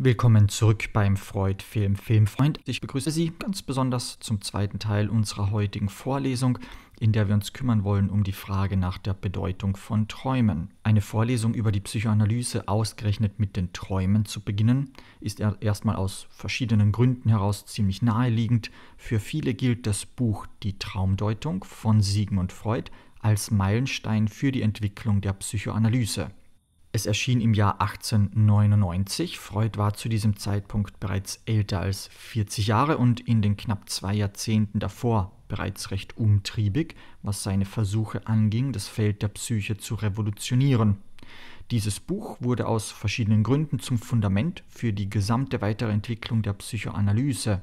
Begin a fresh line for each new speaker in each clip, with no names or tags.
Willkommen zurück beim Freud Film Filmfreund. Ich begrüße Sie ganz besonders zum zweiten Teil unserer heutigen Vorlesung, in der wir uns kümmern wollen um die Frage nach der Bedeutung von Träumen. Eine Vorlesung über die Psychoanalyse ausgerechnet mit den Träumen zu beginnen, ist erstmal aus verschiedenen Gründen heraus ziemlich naheliegend. Für viele gilt das Buch Die Traumdeutung von Sigmund Freud als Meilenstein für die Entwicklung der Psychoanalyse. Es erschien im Jahr 1899. Freud war zu diesem Zeitpunkt bereits älter als 40 Jahre und in den knapp zwei Jahrzehnten davor bereits recht umtriebig, was seine Versuche anging, das Feld der Psyche zu revolutionieren. Dieses Buch wurde aus verschiedenen Gründen zum Fundament für die gesamte weitere Entwicklung der Psychoanalyse.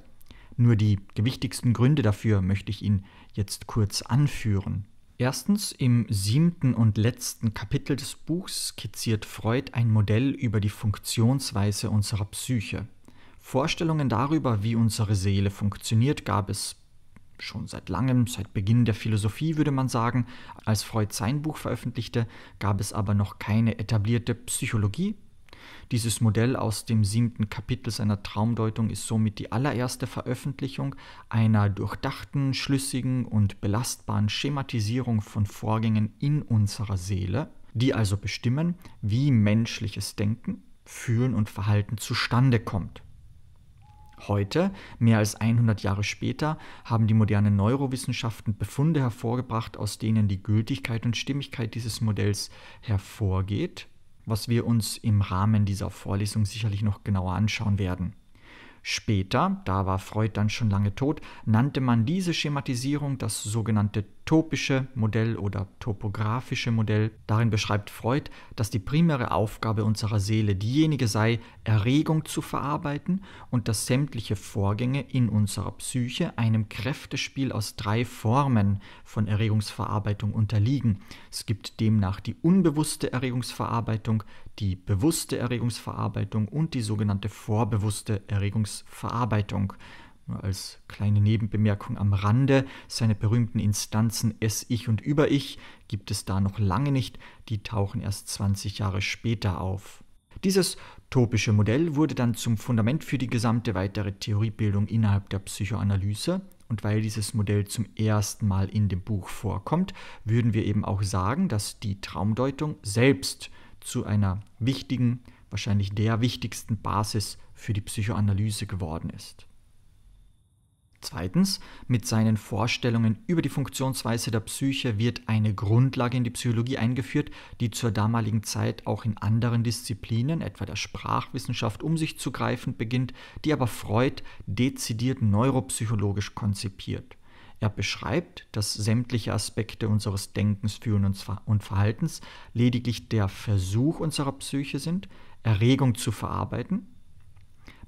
Nur die gewichtigsten Gründe dafür möchte ich Ihnen jetzt kurz anführen. Erstens, im siebten und letzten Kapitel des Buchs skizziert Freud ein Modell über die Funktionsweise unserer Psyche. Vorstellungen darüber, wie unsere Seele funktioniert, gab es schon seit langem, seit Beginn der Philosophie würde man sagen. Als Freud sein Buch veröffentlichte, gab es aber noch keine etablierte Psychologie, dieses Modell aus dem siebten Kapitel seiner Traumdeutung ist somit die allererste Veröffentlichung einer durchdachten, schlüssigen und belastbaren Schematisierung von Vorgängen in unserer Seele, die also bestimmen, wie menschliches Denken, Fühlen und Verhalten zustande kommt. Heute, mehr als 100 Jahre später, haben die modernen Neurowissenschaften Befunde hervorgebracht, aus denen die Gültigkeit und Stimmigkeit dieses Modells hervorgeht was wir uns im Rahmen dieser Vorlesung sicherlich noch genauer anschauen werden. Später, da war Freud dann schon lange tot, nannte man diese Schematisierung das sogenannte topische Modell oder topografische Modell. Darin beschreibt Freud, dass die primäre Aufgabe unserer Seele diejenige sei, Erregung zu verarbeiten und dass sämtliche Vorgänge in unserer Psyche einem Kräftespiel aus drei Formen von Erregungsverarbeitung unterliegen. Es gibt demnach die unbewusste Erregungsverarbeitung, die bewusste Erregungsverarbeitung und die sogenannte vorbewusste Erregungsverarbeitung. Nur als kleine Nebenbemerkung am Rande, seine berühmten Instanzen Es-Ich und Über-Ich gibt es da noch lange nicht, die tauchen erst 20 Jahre später auf. Dieses topische Modell wurde dann zum Fundament für die gesamte weitere Theoriebildung innerhalb der Psychoanalyse und weil dieses Modell zum ersten Mal in dem Buch vorkommt, würden wir eben auch sagen, dass die Traumdeutung selbst zu einer wichtigen, wahrscheinlich der wichtigsten Basis für die Psychoanalyse geworden ist. Zweitens, mit seinen Vorstellungen über die Funktionsweise der Psyche wird eine Grundlage in die Psychologie eingeführt, die zur damaligen Zeit auch in anderen Disziplinen, etwa der Sprachwissenschaft, um sich zu greifen beginnt, die aber Freud dezidiert neuropsychologisch konzipiert. Er beschreibt, dass sämtliche Aspekte unseres Denkens, Fühlen und Verhaltens lediglich der Versuch unserer Psyche sind, Erregung zu verarbeiten,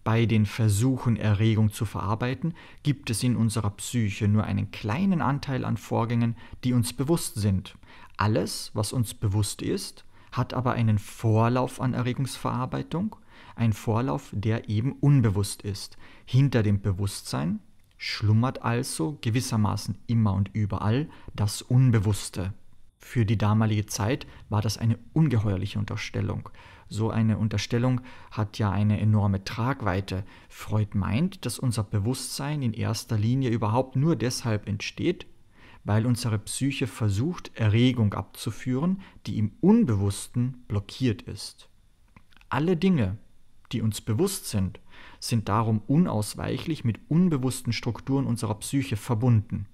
bei den Versuchen, Erregung zu verarbeiten, gibt es in unserer Psyche nur einen kleinen Anteil an Vorgängen, die uns bewusst sind. Alles, was uns bewusst ist, hat aber einen Vorlauf an Erregungsverarbeitung, ein Vorlauf, der eben unbewusst ist. Hinter dem Bewusstsein schlummert also gewissermaßen immer und überall das Unbewusste. Für die damalige Zeit war das eine ungeheuerliche Unterstellung. So eine Unterstellung hat ja eine enorme Tragweite. Freud meint, dass unser Bewusstsein in erster Linie überhaupt nur deshalb entsteht, weil unsere Psyche versucht, Erregung abzuführen, die im Unbewussten blockiert ist. Alle Dinge, die uns bewusst sind, sind darum unausweichlich mit unbewussten Strukturen unserer Psyche verbunden.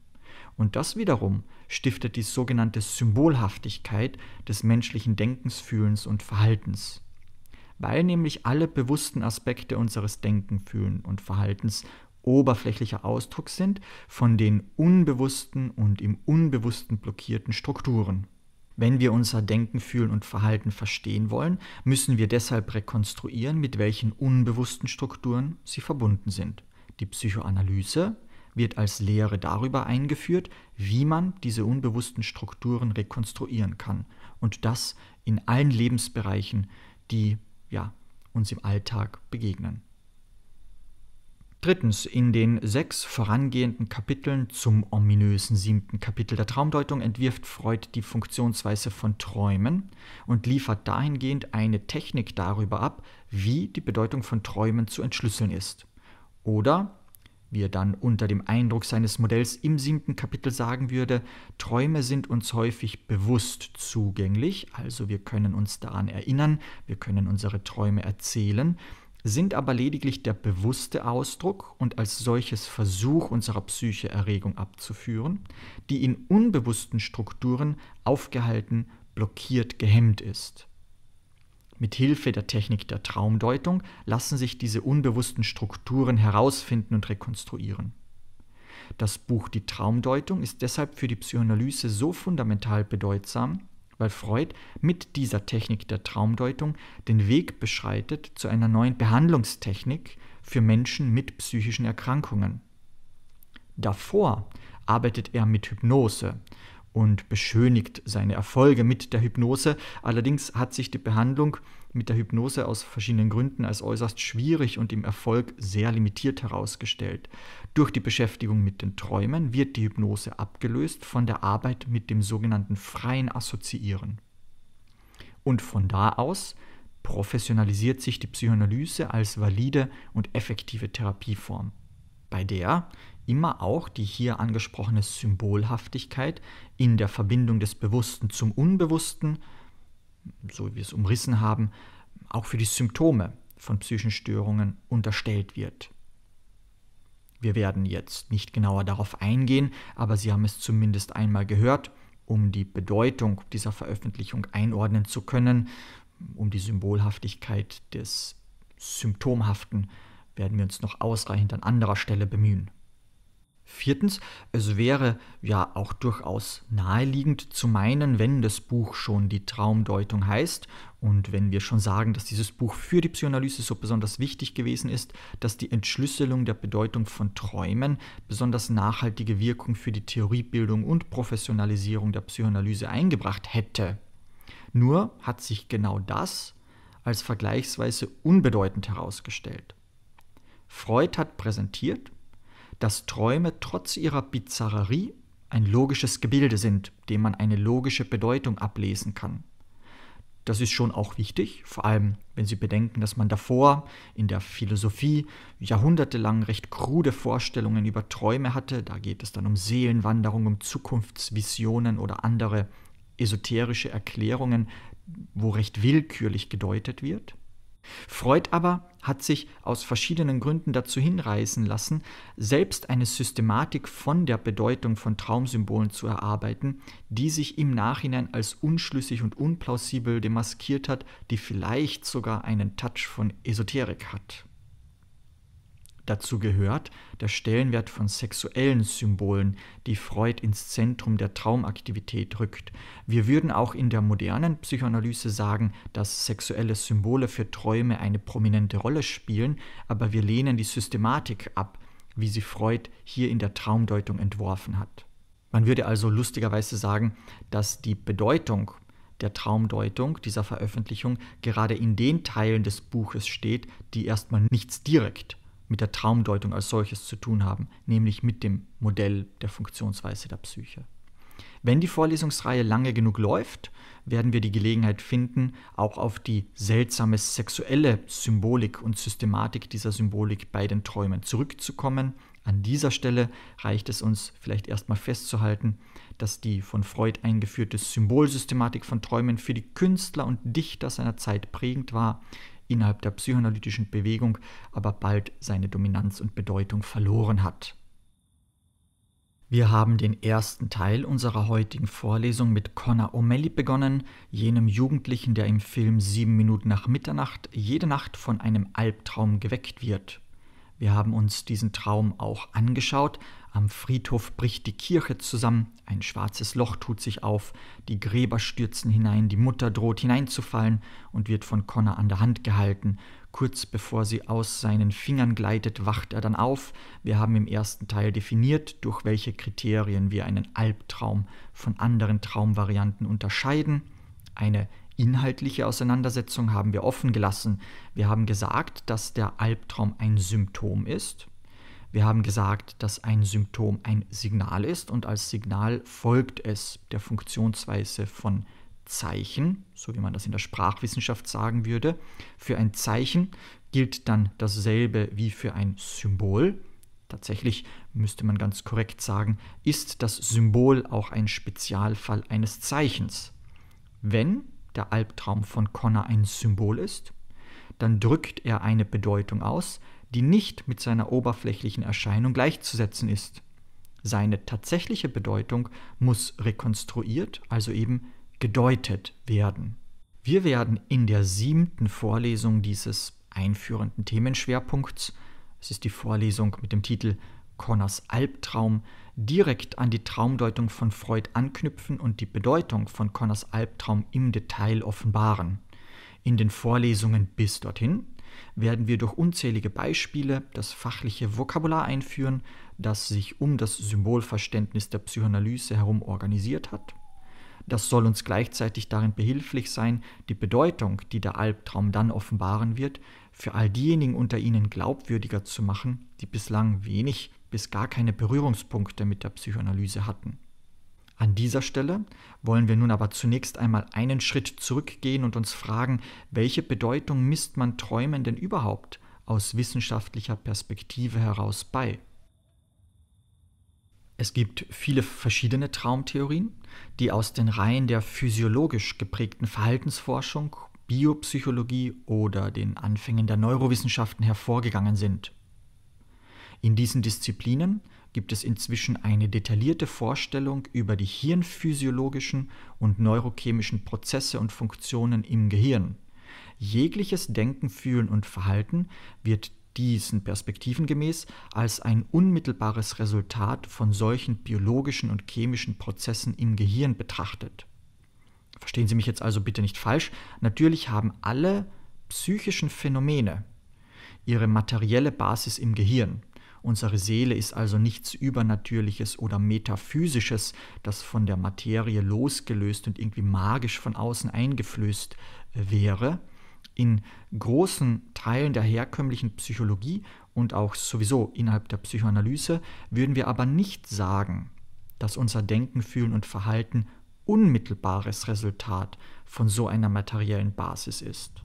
Und das wiederum stiftet die sogenannte Symbolhaftigkeit des menschlichen Denkens, Fühlens und Verhaltens weil nämlich alle bewussten Aspekte unseres Denken, Fühlen und Verhaltens oberflächlicher Ausdruck sind von den unbewussten und im Unbewussten blockierten Strukturen. Wenn wir unser Denken, Fühlen und Verhalten verstehen wollen, müssen wir deshalb rekonstruieren, mit welchen unbewussten Strukturen sie verbunden sind. Die Psychoanalyse wird als Lehre darüber eingeführt, wie man diese unbewussten Strukturen rekonstruieren kann und das in allen Lebensbereichen, die ja, uns im Alltag begegnen. Drittens, in den sechs vorangehenden Kapiteln zum ominösen siebten Kapitel der Traumdeutung entwirft Freud die Funktionsweise von Träumen und liefert dahingehend eine Technik darüber ab, wie die Bedeutung von Träumen zu entschlüsseln ist. Oder wie er dann unter dem Eindruck seines Modells im siebten Kapitel sagen würde, Träume sind uns häufig bewusst zugänglich, also wir können uns daran erinnern, wir können unsere Träume erzählen, sind aber lediglich der bewusste Ausdruck und als solches Versuch unserer Psyche Erregung abzuführen, die in unbewussten Strukturen aufgehalten, blockiert, gehemmt ist. Mit Hilfe der Technik der Traumdeutung lassen sich diese unbewussten Strukturen herausfinden und rekonstruieren. Das Buch Die Traumdeutung ist deshalb für die Psychoanalyse so fundamental bedeutsam, weil Freud mit dieser Technik der Traumdeutung den Weg beschreitet zu einer neuen Behandlungstechnik für Menschen mit psychischen Erkrankungen. Davor arbeitet er mit Hypnose, und beschönigt seine Erfolge mit der Hypnose. Allerdings hat sich die Behandlung mit der Hypnose aus verschiedenen Gründen als äußerst schwierig und im Erfolg sehr limitiert herausgestellt. Durch die Beschäftigung mit den Träumen wird die Hypnose abgelöst von der Arbeit mit dem sogenannten freien Assoziieren. Und von da aus professionalisiert sich die Psychoanalyse als valide und effektive Therapieform, bei der immer auch die hier angesprochene Symbolhaftigkeit in der Verbindung des Bewussten zum Unbewussten, so wie wir es umrissen haben, auch für die Symptome von psychischen Störungen unterstellt wird. Wir werden jetzt nicht genauer darauf eingehen, aber Sie haben es zumindest einmal gehört, um die Bedeutung dieser Veröffentlichung einordnen zu können, um die Symbolhaftigkeit des Symptomhaften werden wir uns noch ausreichend an anderer Stelle bemühen. Viertens, es wäre ja auch durchaus naheliegend zu meinen, wenn das Buch schon die Traumdeutung heißt und wenn wir schon sagen, dass dieses Buch für die Psychoanalyse so besonders wichtig gewesen ist, dass die Entschlüsselung der Bedeutung von Träumen besonders nachhaltige Wirkung für die Theoriebildung und Professionalisierung der Psychoanalyse eingebracht hätte. Nur hat sich genau das als vergleichsweise unbedeutend herausgestellt. Freud hat präsentiert, dass Träume trotz ihrer Bizarrerie ein logisches Gebilde sind, dem man eine logische Bedeutung ablesen kann. Das ist schon auch wichtig, vor allem wenn Sie bedenken, dass man davor in der Philosophie jahrhundertelang recht krude Vorstellungen über Träume hatte. Da geht es dann um Seelenwanderung, um Zukunftsvisionen oder andere esoterische Erklärungen, wo recht willkürlich gedeutet wird. Freud aber hat sich aus verschiedenen Gründen dazu hinreißen lassen, selbst eine Systematik von der Bedeutung von Traumsymbolen zu erarbeiten, die sich im Nachhinein als unschlüssig und unplausibel demaskiert hat, die vielleicht sogar einen Touch von Esoterik hat. Dazu gehört der Stellenwert von sexuellen Symbolen, die Freud ins Zentrum der Traumaktivität rückt. Wir würden auch in der modernen Psychoanalyse sagen, dass sexuelle Symbole für Träume eine prominente Rolle spielen, aber wir lehnen die Systematik ab, wie sie Freud hier in der Traumdeutung entworfen hat. Man würde also lustigerweise sagen, dass die Bedeutung der Traumdeutung dieser Veröffentlichung gerade in den Teilen des Buches steht, die erstmal nichts direkt mit der Traumdeutung als solches zu tun haben, nämlich mit dem Modell der Funktionsweise der Psyche. Wenn die Vorlesungsreihe lange genug läuft, werden wir die Gelegenheit finden, auch auf die seltsame sexuelle Symbolik und Systematik dieser Symbolik bei den Träumen zurückzukommen. An dieser Stelle reicht es uns vielleicht erstmal festzuhalten, dass die von Freud eingeführte Symbolsystematik von Träumen für die Künstler und Dichter seiner Zeit prägend war, innerhalb der psychoanalytischen Bewegung aber bald seine Dominanz und Bedeutung verloren hat. Wir haben den ersten Teil unserer heutigen Vorlesung mit Connor O'Malley begonnen, jenem Jugendlichen, der im Film Sieben Minuten nach Mitternacht jede Nacht von einem Albtraum geweckt wird. Wir haben uns diesen Traum auch angeschaut, am Friedhof bricht die Kirche zusammen, ein schwarzes Loch tut sich auf, die Gräber stürzen hinein, die Mutter droht hineinzufallen und wird von Connor an der Hand gehalten. Kurz bevor sie aus seinen Fingern gleitet, wacht er dann auf. Wir haben im ersten Teil definiert, durch welche Kriterien wir einen Albtraum von anderen Traumvarianten unterscheiden. Eine inhaltliche Auseinandersetzung haben wir offen gelassen. Wir haben gesagt, dass der Albtraum ein Symptom ist, wir haben gesagt, dass ein Symptom ein Signal ist und als Signal folgt es der Funktionsweise von Zeichen, so wie man das in der Sprachwissenschaft sagen würde. Für ein Zeichen gilt dann dasselbe wie für ein Symbol. Tatsächlich müsste man ganz korrekt sagen, ist das Symbol auch ein Spezialfall eines Zeichens. Wenn der Albtraum von Connor ein Symbol ist, dann drückt er eine Bedeutung aus, die nicht mit seiner oberflächlichen Erscheinung gleichzusetzen ist. Seine tatsächliche Bedeutung muss rekonstruiert, also eben gedeutet werden. Wir werden in der siebten Vorlesung dieses einführenden Themenschwerpunkts, es ist die Vorlesung mit dem Titel Connors Albtraum, direkt an die Traumdeutung von Freud anknüpfen und die Bedeutung von Connors Albtraum im Detail offenbaren. In den Vorlesungen bis dorthin werden wir durch unzählige Beispiele das fachliche Vokabular einführen, das sich um das Symbolverständnis der Psychoanalyse herum organisiert hat. Das soll uns gleichzeitig darin behilflich sein, die Bedeutung, die der Albtraum dann offenbaren wird, für all diejenigen unter ihnen glaubwürdiger zu machen, die bislang wenig bis gar keine Berührungspunkte mit der Psychoanalyse hatten. An dieser Stelle wollen wir nun aber zunächst einmal einen Schritt zurückgehen und uns fragen, welche Bedeutung misst man Träumen denn überhaupt aus wissenschaftlicher Perspektive heraus bei? Es gibt viele verschiedene Traumtheorien, die aus den Reihen der physiologisch geprägten Verhaltensforschung, Biopsychologie oder den Anfängen der Neurowissenschaften hervorgegangen sind. In diesen Disziplinen gibt es inzwischen eine detaillierte Vorstellung über die hirnphysiologischen und neurochemischen Prozesse und Funktionen im Gehirn. Jegliches Denken, Fühlen und Verhalten wird diesen Perspektiven gemäß als ein unmittelbares Resultat von solchen biologischen und chemischen Prozessen im Gehirn betrachtet. Verstehen Sie mich jetzt also bitte nicht falsch, natürlich haben alle psychischen Phänomene ihre materielle Basis im Gehirn. Unsere Seele ist also nichts Übernatürliches oder Metaphysisches, das von der Materie losgelöst und irgendwie magisch von außen eingeflößt äh, wäre. In großen Teilen der herkömmlichen Psychologie und auch sowieso innerhalb der Psychoanalyse würden wir aber nicht sagen, dass unser Denken, Fühlen und Verhalten unmittelbares Resultat von so einer materiellen Basis ist.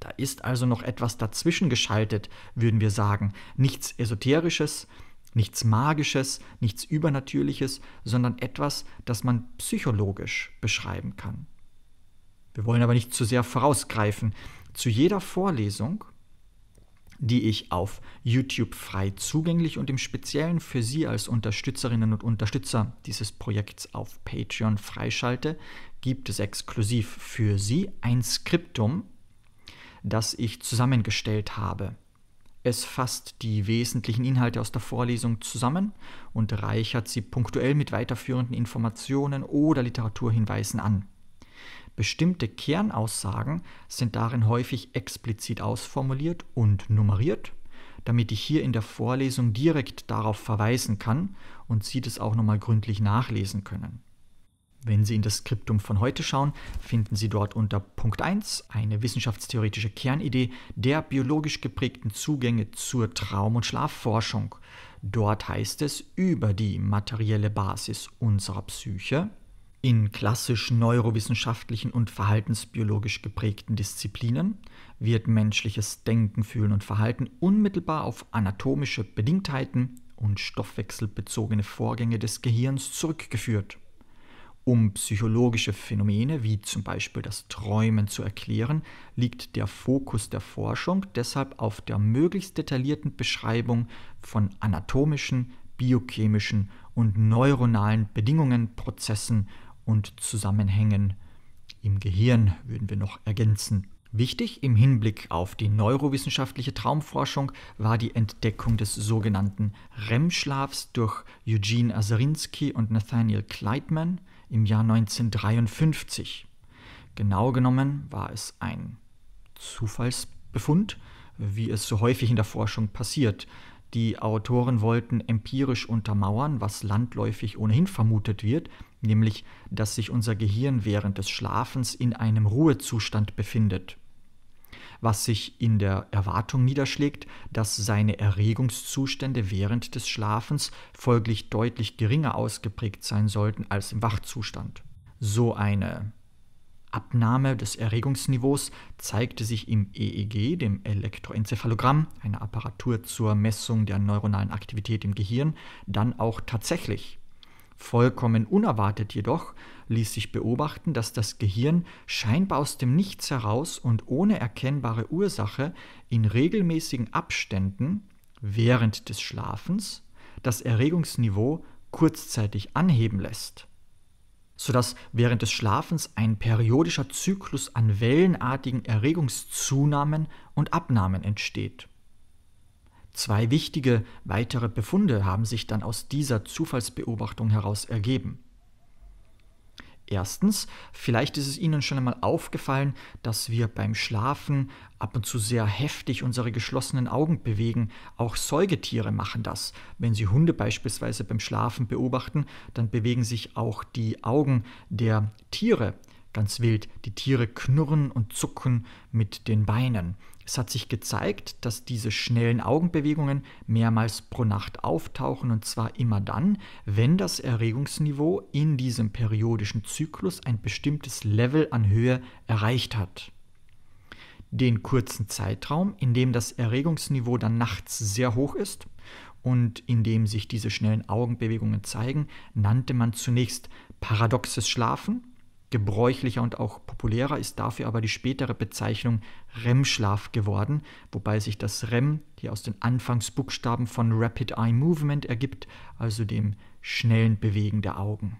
Da ist also noch etwas dazwischen geschaltet, würden wir sagen. Nichts Esoterisches, nichts Magisches, nichts Übernatürliches, sondern etwas, das man psychologisch beschreiben kann. Wir wollen aber nicht zu sehr vorausgreifen. Zu jeder Vorlesung, die ich auf YouTube frei zugänglich und im Speziellen für Sie als Unterstützerinnen und Unterstützer dieses Projekts auf Patreon freischalte, gibt es exklusiv für Sie ein Skriptum, das ich zusammengestellt habe. Es fasst die wesentlichen Inhalte aus der Vorlesung zusammen und reichert sie punktuell mit weiterführenden Informationen oder Literaturhinweisen an. Bestimmte Kernaussagen sind darin häufig explizit ausformuliert und nummeriert, damit ich hier in der Vorlesung direkt darauf verweisen kann und Sie das auch nochmal gründlich nachlesen können. Wenn Sie in das Skriptum von heute schauen, finden Sie dort unter Punkt 1 eine wissenschaftstheoretische Kernidee der biologisch geprägten Zugänge zur Traum- und Schlafforschung. Dort heißt es über die materielle Basis unserer Psyche, in klassisch neurowissenschaftlichen und verhaltensbiologisch geprägten Disziplinen wird menschliches Denken, Fühlen und Verhalten unmittelbar auf anatomische Bedingtheiten und stoffwechselbezogene Vorgänge des Gehirns zurückgeführt. Um psychologische Phänomene wie zum Beispiel das Träumen zu erklären, liegt der Fokus der Forschung deshalb auf der möglichst detaillierten Beschreibung von anatomischen, biochemischen und neuronalen Bedingungen, Prozessen und Zusammenhängen. Im Gehirn würden wir noch ergänzen. Wichtig im Hinblick auf die neurowissenschaftliche Traumforschung war die Entdeckung des sogenannten REM-Schlafs durch Eugene Azarinsky und Nathaniel Kleitman – im Jahr 1953. Genau genommen war es ein Zufallsbefund, wie es so häufig in der Forschung passiert. Die Autoren wollten empirisch untermauern, was landläufig ohnehin vermutet wird, nämlich dass sich unser Gehirn während des Schlafens in einem Ruhezustand befindet was sich in der Erwartung niederschlägt, dass seine Erregungszustände während des Schlafens folglich deutlich geringer ausgeprägt sein sollten als im Wachzustand. So eine Abnahme des Erregungsniveaus zeigte sich im EEG, dem Elektroenzephalogramm, einer Apparatur zur Messung der neuronalen Aktivität im Gehirn, dann auch tatsächlich. Vollkommen unerwartet jedoch ließ sich beobachten, dass das Gehirn scheinbar aus dem Nichts heraus und ohne erkennbare Ursache in regelmäßigen Abständen während des Schlafens das Erregungsniveau kurzzeitig anheben lässt, sodass während des Schlafens ein periodischer Zyklus an wellenartigen Erregungszunahmen und Abnahmen entsteht. Zwei wichtige weitere Befunde haben sich dann aus dieser Zufallsbeobachtung heraus ergeben. Erstens, vielleicht ist es Ihnen schon einmal aufgefallen, dass wir beim Schlafen ab und zu sehr heftig unsere geschlossenen Augen bewegen. Auch Säugetiere machen das. Wenn Sie Hunde beispielsweise beim Schlafen beobachten, dann bewegen sich auch die Augen der Tiere ganz wild. Die Tiere knurren und zucken mit den Beinen. Es hat sich gezeigt, dass diese schnellen Augenbewegungen mehrmals pro Nacht auftauchen und zwar immer dann, wenn das Erregungsniveau in diesem periodischen Zyklus ein bestimmtes Level an Höhe erreicht hat. Den kurzen Zeitraum, in dem das Erregungsniveau dann nachts sehr hoch ist und in dem sich diese schnellen Augenbewegungen zeigen, nannte man zunächst paradoxes Schlafen gebräuchlicher und auch populärer ist dafür aber die spätere Bezeichnung REM-Schlaf geworden, wobei sich das REM die aus den Anfangsbuchstaben von Rapid Eye Movement ergibt, also dem schnellen Bewegen der Augen.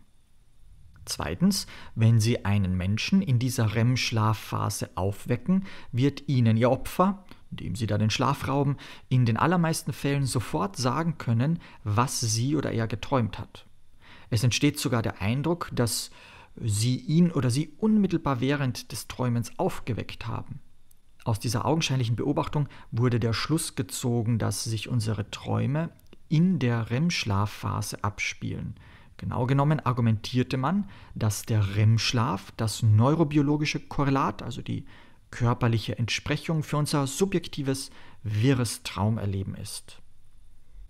Zweitens, wenn Sie einen Menschen in dieser REM-Schlafphase aufwecken, wird Ihnen Ihr Opfer, indem Sie da den Schlaf rauben, in den allermeisten Fällen sofort sagen können, was sie oder er geträumt hat. Es entsteht sogar der Eindruck, dass sie ihn oder sie unmittelbar während des Träumens aufgeweckt haben. Aus dieser augenscheinlichen Beobachtung wurde der Schluss gezogen, dass sich unsere Träume in der REM-Schlafphase abspielen. Genau genommen argumentierte man, dass der REM-Schlaf das neurobiologische Korrelat, also die körperliche Entsprechung für unser subjektives, wirres Traumerleben ist.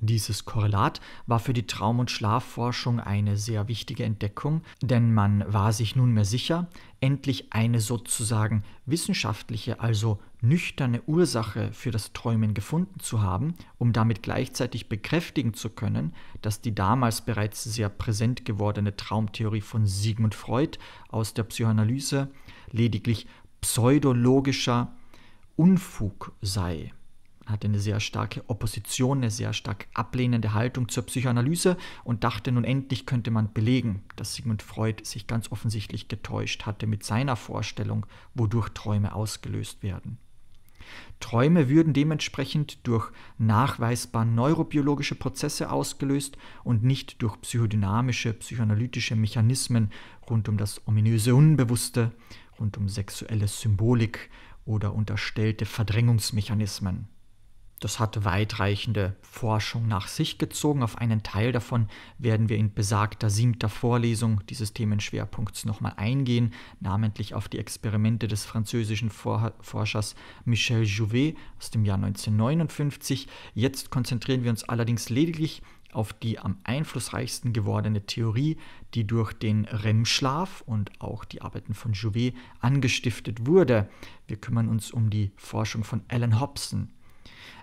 Dieses Korrelat war für die Traum- und Schlafforschung eine sehr wichtige Entdeckung, denn man war sich nunmehr sicher, endlich eine sozusagen wissenschaftliche, also nüchterne Ursache für das Träumen gefunden zu haben, um damit gleichzeitig bekräftigen zu können, dass die damals bereits sehr präsent gewordene Traumtheorie von Sigmund Freud aus der Psychoanalyse lediglich pseudologischer Unfug sei hatte eine sehr starke Opposition, eine sehr stark ablehnende Haltung zur Psychoanalyse und dachte, nun endlich könnte man belegen, dass Sigmund Freud sich ganz offensichtlich getäuscht hatte mit seiner Vorstellung, wodurch Träume ausgelöst werden. Träume würden dementsprechend durch nachweisbar neurobiologische Prozesse ausgelöst und nicht durch psychodynamische, psychoanalytische Mechanismen rund um das ominöse Unbewusste, rund um sexuelle Symbolik oder unterstellte Verdrängungsmechanismen. Das hat weitreichende Forschung nach sich gezogen. Auf einen Teil davon werden wir in besagter siebter Vorlesung dieses Themenschwerpunkts nochmal eingehen, namentlich auf die Experimente des französischen Vor Forschers Michel Jouvet aus dem Jahr 1959. Jetzt konzentrieren wir uns allerdings lediglich auf die am einflussreichsten gewordene Theorie, die durch den REM-Schlaf und auch die Arbeiten von Jouvet angestiftet wurde. Wir kümmern uns um die Forschung von Alan Hobson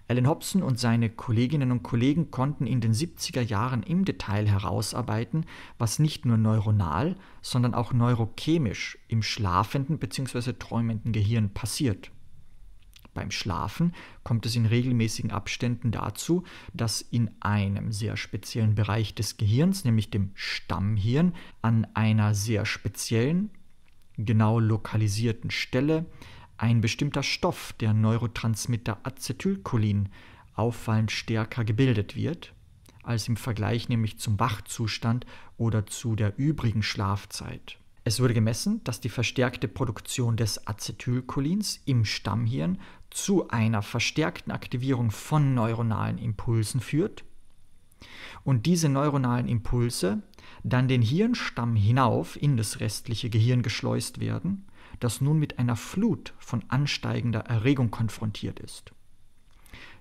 Alan Hobson und seine Kolleginnen und Kollegen konnten in den 70er Jahren im Detail herausarbeiten, was nicht nur neuronal, sondern auch neurochemisch im schlafenden bzw. träumenden Gehirn passiert. Beim Schlafen kommt es in regelmäßigen Abständen dazu, dass in einem sehr speziellen Bereich des Gehirns, nämlich dem Stammhirn, an einer sehr speziellen, genau lokalisierten Stelle ein bestimmter Stoff, der Neurotransmitter Acetylcholin, auffallend stärker gebildet wird, als im Vergleich nämlich zum Wachzustand oder zu der übrigen Schlafzeit. Es wurde gemessen, dass die verstärkte Produktion des Acetylcholins im Stammhirn zu einer verstärkten Aktivierung von neuronalen Impulsen führt und diese neuronalen Impulse dann den Hirnstamm hinauf in das restliche Gehirn geschleust werden das nun mit einer Flut von ansteigender Erregung konfrontiert ist.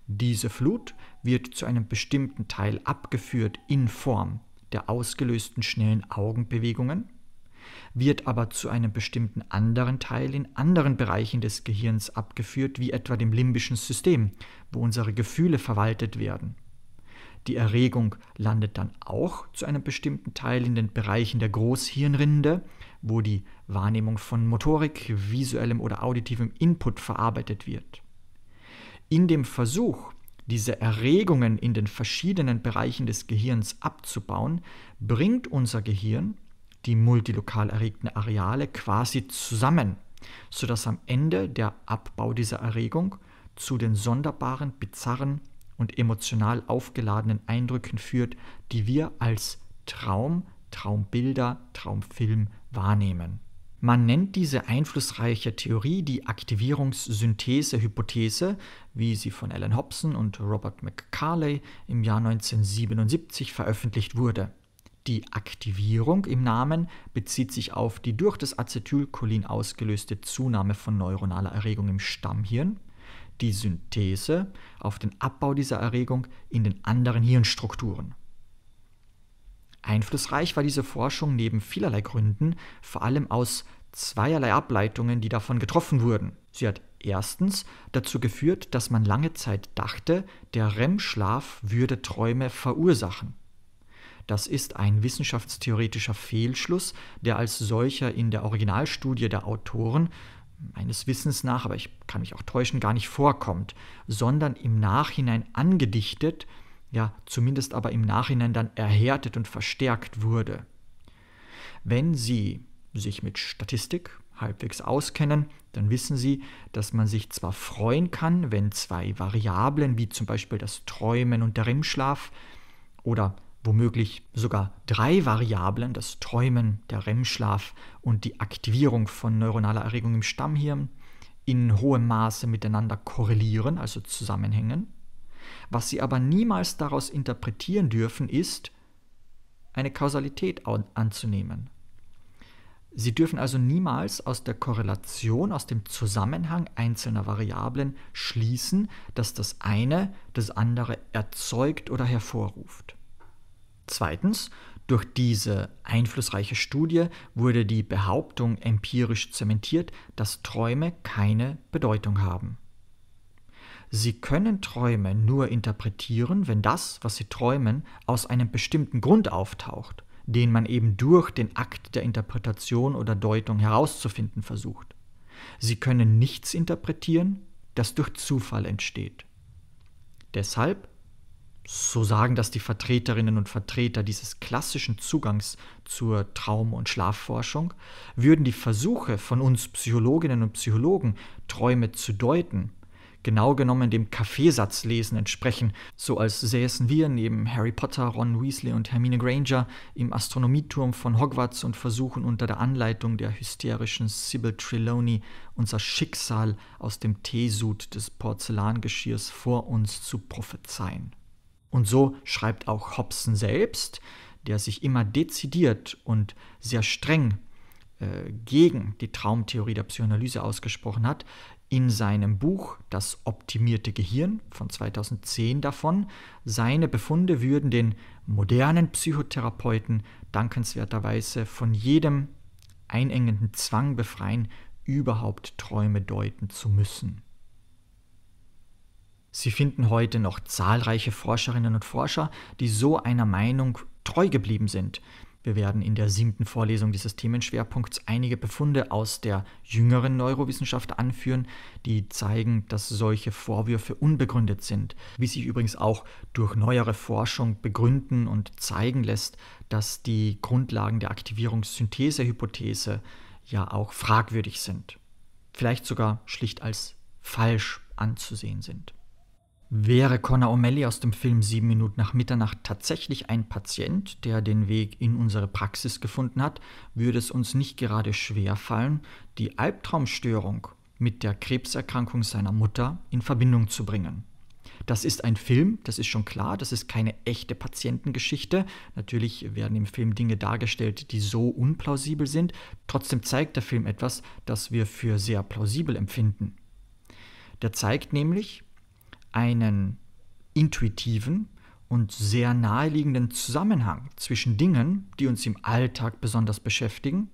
Diese Flut wird zu einem bestimmten Teil abgeführt in Form der ausgelösten schnellen Augenbewegungen, wird aber zu einem bestimmten anderen Teil in anderen Bereichen des Gehirns abgeführt, wie etwa dem limbischen System, wo unsere Gefühle verwaltet werden. Die Erregung landet dann auch zu einem bestimmten Teil in den Bereichen der Großhirnrinde wo die Wahrnehmung von Motorik, visuellem oder auditivem Input verarbeitet wird. In dem Versuch, diese Erregungen in den verschiedenen Bereichen des Gehirns abzubauen, bringt unser Gehirn die multilokal erregten Areale quasi zusammen, sodass am Ende der Abbau dieser Erregung zu den sonderbaren, bizarren und emotional aufgeladenen Eindrücken führt, die wir als Traum Traumbilder, Traumfilm wahrnehmen. Man nennt diese einflussreiche Theorie die Aktivierungssynthese-Hypothese, wie sie von Alan Hobson und Robert McCarley im Jahr 1977 veröffentlicht wurde. Die Aktivierung im Namen bezieht sich auf die durch das Acetylcholin ausgelöste Zunahme von neuronaler Erregung im Stammhirn, die Synthese auf den Abbau dieser Erregung in den anderen Hirnstrukturen. Einflussreich war diese Forschung neben vielerlei Gründen vor allem aus zweierlei Ableitungen, die davon getroffen wurden. Sie hat erstens dazu geführt, dass man lange Zeit dachte, der REM-Schlaf würde Träume verursachen. Das ist ein wissenschaftstheoretischer Fehlschluss, der als solcher in der Originalstudie der Autoren meines Wissens nach, aber ich kann mich auch täuschen, gar nicht vorkommt, sondern im Nachhinein angedichtet ja zumindest aber im Nachhinein dann erhärtet und verstärkt wurde. Wenn Sie sich mit Statistik halbwegs auskennen, dann wissen Sie, dass man sich zwar freuen kann, wenn zwei Variablen wie zum Beispiel das Träumen und der REM-Schlaf oder womöglich sogar drei Variablen, das Träumen, der REM-Schlaf und die Aktivierung von neuronaler Erregung im Stammhirn, in hohem Maße miteinander korrelieren, also zusammenhängen. Was sie aber niemals daraus interpretieren dürfen, ist, eine Kausalität anzunehmen. Sie dürfen also niemals aus der Korrelation, aus dem Zusammenhang einzelner Variablen schließen, dass das eine das andere erzeugt oder hervorruft. Zweitens, durch diese einflussreiche Studie wurde die Behauptung empirisch zementiert, dass Träume keine Bedeutung haben. Sie können Träume nur interpretieren, wenn das, was Sie träumen, aus einem bestimmten Grund auftaucht, den man eben durch den Akt der Interpretation oder Deutung herauszufinden versucht. Sie können nichts interpretieren, das durch Zufall entsteht. Deshalb, so sagen das die Vertreterinnen und Vertreter dieses klassischen Zugangs zur Traum- und Schlafforschung, würden die Versuche von uns Psychologinnen und Psychologen, Träume zu deuten, genau genommen dem Kaffeesatzlesen entsprechen, so als säßen wir neben Harry Potter, Ron Weasley und Hermine Granger im Astronomieturm von Hogwarts und versuchen unter der Anleitung der hysterischen Sybil Trelawney unser Schicksal aus dem Teesud des Porzellangeschirrs vor uns zu prophezeien. Und so schreibt auch Hobson selbst, der sich immer dezidiert und sehr streng äh, gegen die Traumtheorie der Psychoanalyse ausgesprochen hat, in seinem Buch Das optimierte Gehirn von 2010 davon, seine Befunde würden den modernen Psychotherapeuten dankenswerterweise von jedem einengenden Zwang befreien, überhaupt Träume deuten zu müssen. Sie finden heute noch zahlreiche Forscherinnen und Forscher, die so einer Meinung treu geblieben sind. Wir werden in der siebten Vorlesung dieses Themenschwerpunkts einige Befunde aus der jüngeren Neurowissenschaft anführen, die zeigen, dass solche Vorwürfe unbegründet sind, wie sich übrigens auch durch neuere Forschung begründen und zeigen lässt, dass die Grundlagen der Aktivierungssynthese-Hypothese ja auch fragwürdig sind, vielleicht sogar schlicht als falsch anzusehen sind. Wäre Conor O'Malley aus dem Film Sieben Minuten nach Mitternacht tatsächlich ein Patient, der den Weg in unsere Praxis gefunden hat, würde es uns nicht gerade schwer fallen, die Albtraumstörung mit der Krebserkrankung seiner Mutter in Verbindung zu bringen. Das ist ein Film, das ist schon klar, das ist keine echte Patientengeschichte. Natürlich werden im Film Dinge dargestellt, die so unplausibel sind. Trotzdem zeigt der Film etwas, das wir für sehr plausibel empfinden. Der zeigt nämlich, einen intuitiven und sehr naheliegenden Zusammenhang zwischen Dingen, die uns im Alltag besonders beschäftigen,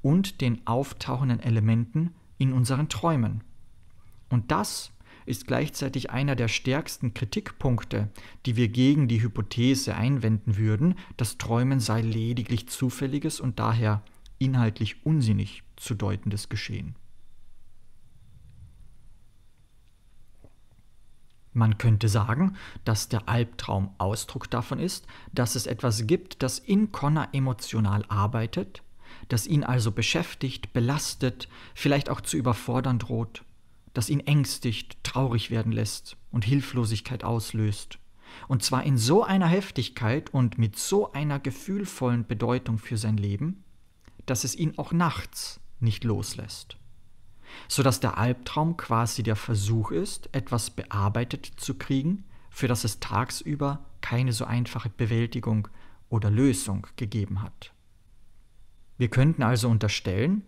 und den auftauchenden Elementen in unseren Träumen. Und das ist gleichzeitig einer der stärksten Kritikpunkte, die wir gegen die Hypothese einwenden würden, dass Träumen sei lediglich zufälliges und daher inhaltlich unsinnig zu deutendes Geschehen. Man könnte sagen, dass der Albtraum Ausdruck davon ist, dass es etwas gibt, das in Connor emotional arbeitet, das ihn also beschäftigt, belastet, vielleicht auch zu überfordern droht, das ihn ängstigt, traurig werden lässt und Hilflosigkeit auslöst. Und zwar in so einer Heftigkeit und mit so einer gefühlvollen Bedeutung für sein Leben, dass es ihn auch nachts nicht loslässt sodass der Albtraum quasi der Versuch ist, etwas bearbeitet zu kriegen, für das es tagsüber keine so einfache Bewältigung oder Lösung gegeben hat. Wir könnten also unterstellen,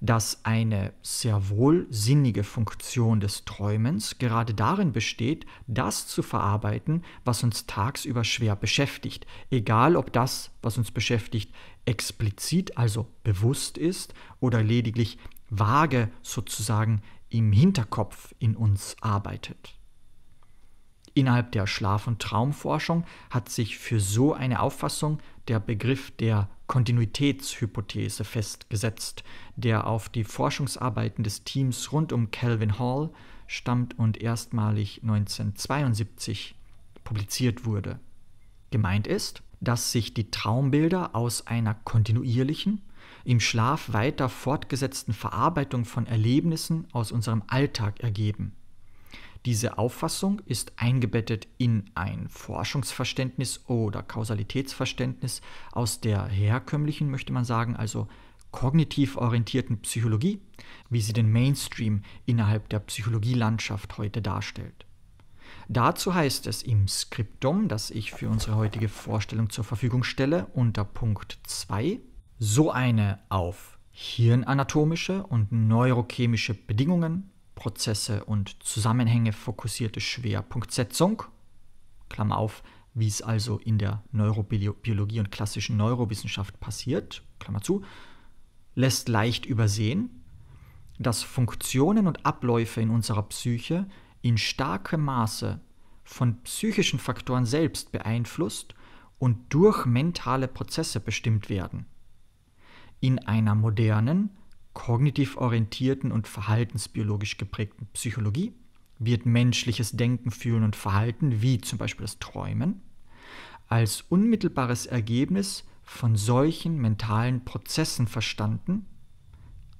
dass eine sehr wohl sinnige Funktion des Träumens gerade darin besteht, das zu verarbeiten, was uns tagsüber schwer beschäftigt, egal ob das, was uns beschäftigt, explizit, also bewusst ist oder lediglich vage sozusagen im Hinterkopf in uns arbeitet. Innerhalb der Schlaf- und Traumforschung hat sich für so eine Auffassung der Begriff der Kontinuitätshypothese festgesetzt, der auf die Forschungsarbeiten des Teams rund um Calvin Hall stammt und erstmalig 1972 publiziert wurde. Gemeint ist, dass sich die Traumbilder aus einer kontinuierlichen, im Schlaf weiter fortgesetzten Verarbeitung von Erlebnissen aus unserem Alltag ergeben. Diese Auffassung ist eingebettet in ein Forschungsverständnis oder Kausalitätsverständnis aus der herkömmlichen, möchte man sagen, also kognitiv orientierten Psychologie, wie sie den Mainstream innerhalb der Psychologielandschaft heute darstellt. Dazu heißt es im Skriptum, das ich für unsere heutige Vorstellung zur Verfügung stelle, unter Punkt 2 so eine auf hirnanatomische und neurochemische Bedingungen, Prozesse und Zusammenhänge fokussierte Schwerpunktsetzung, Klammer auf, wie es also in der Neurobiologie und klassischen Neurowissenschaft passiert, Klammer zu, lässt leicht übersehen, dass Funktionen und Abläufe in unserer Psyche in starkem Maße von psychischen Faktoren selbst beeinflusst und durch mentale Prozesse bestimmt werden in einer modernen, kognitiv orientierten und verhaltensbiologisch geprägten Psychologie wird menschliches Denken, Fühlen und Verhalten, wie zum Beispiel das Träumen, als unmittelbares Ergebnis von solchen mentalen Prozessen verstanden,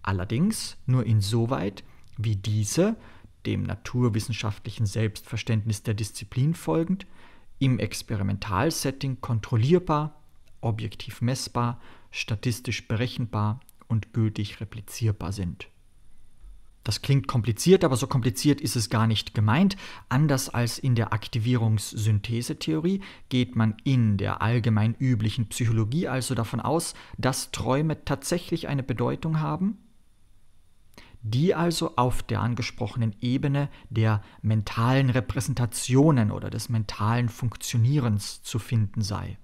allerdings nur insoweit, wie diese, dem naturwissenschaftlichen Selbstverständnis der Disziplin folgend, im Experimentalsetting kontrollierbar, objektiv messbar, statistisch berechenbar und gültig replizierbar sind. Das klingt kompliziert, aber so kompliziert ist es gar nicht gemeint. Anders als in der Aktivierungssynthesetheorie geht man in der allgemein üblichen Psychologie also davon aus, dass Träume tatsächlich eine Bedeutung haben, die also auf der angesprochenen Ebene der mentalen Repräsentationen oder des mentalen Funktionierens zu finden sei.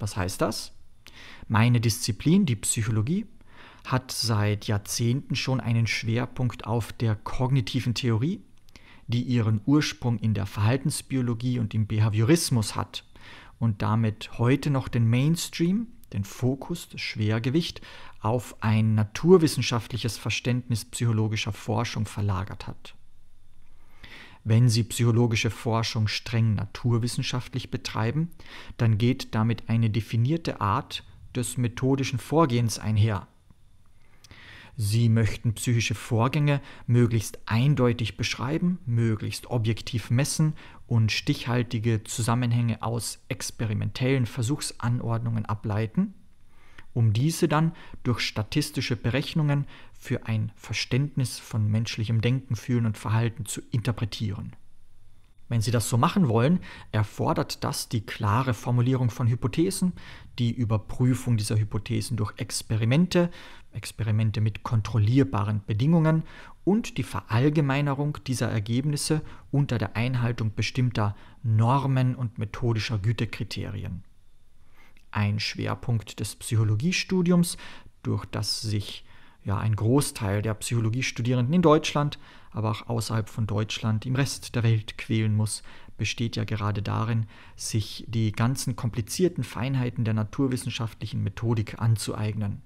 Was heißt das? Meine Disziplin, die Psychologie, hat seit Jahrzehnten schon einen Schwerpunkt auf der kognitiven Theorie, die ihren Ursprung in der Verhaltensbiologie und im Behaviorismus hat und damit heute noch den Mainstream, den Fokus, das Schwergewicht auf ein naturwissenschaftliches Verständnis psychologischer Forschung verlagert hat. Wenn Sie psychologische Forschung streng naturwissenschaftlich betreiben, dann geht damit eine definierte Art des methodischen Vorgehens einher. Sie möchten psychische Vorgänge möglichst eindeutig beschreiben, möglichst objektiv messen und stichhaltige Zusammenhänge aus experimentellen Versuchsanordnungen ableiten, um diese dann durch statistische Berechnungen für ein Verständnis von menschlichem Denken, Fühlen und Verhalten zu interpretieren. Wenn Sie das so machen wollen, erfordert das die klare Formulierung von Hypothesen, die Überprüfung dieser Hypothesen durch Experimente, Experimente mit kontrollierbaren Bedingungen und die Verallgemeinerung dieser Ergebnisse unter der Einhaltung bestimmter Normen und methodischer Gütekriterien. Ein Schwerpunkt des Psychologiestudiums, durch das sich ja ein Großteil der Psychologiestudierenden in Deutschland, aber auch außerhalb von Deutschland im Rest der Welt quälen muss, besteht ja gerade darin, sich die ganzen komplizierten Feinheiten der naturwissenschaftlichen Methodik anzueignen.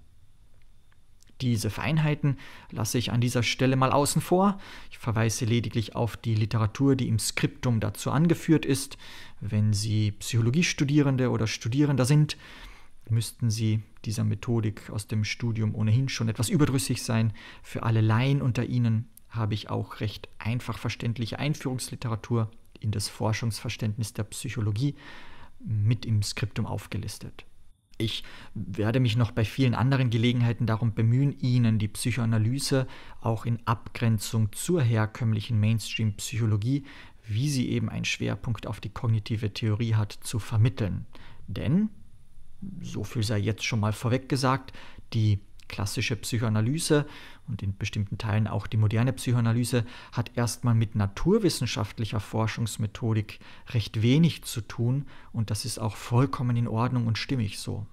Diese Feinheiten lasse ich an dieser Stelle mal außen vor. Ich verweise lediglich auf die Literatur, die im Skriptum dazu angeführt ist, wenn Sie Psychologiestudierende oder Studierender sind müssten sie dieser Methodik aus dem Studium ohnehin schon etwas überdrüssig sein. Für alle Laien unter ihnen habe ich auch recht einfach verständliche Einführungsliteratur in das Forschungsverständnis der Psychologie mit im Skriptum aufgelistet. Ich werde mich noch bei vielen anderen Gelegenheiten darum bemühen, Ihnen die Psychoanalyse auch in Abgrenzung zur herkömmlichen Mainstream-Psychologie, wie sie eben einen Schwerpunkt auf die kognitive Theorie hat, zu vermitteln. Denn so viel sei jetzt schon mal vorweg gesagt, die klassische Psychoanalyse und in bestimmten Teilen auch die moderne Psychoanalyse hat erstmal mit naturwissenschaftlicher Forschungsmethodik recht wenig zu tun und das ist auch vollkommen in Ordnung und stimmig so.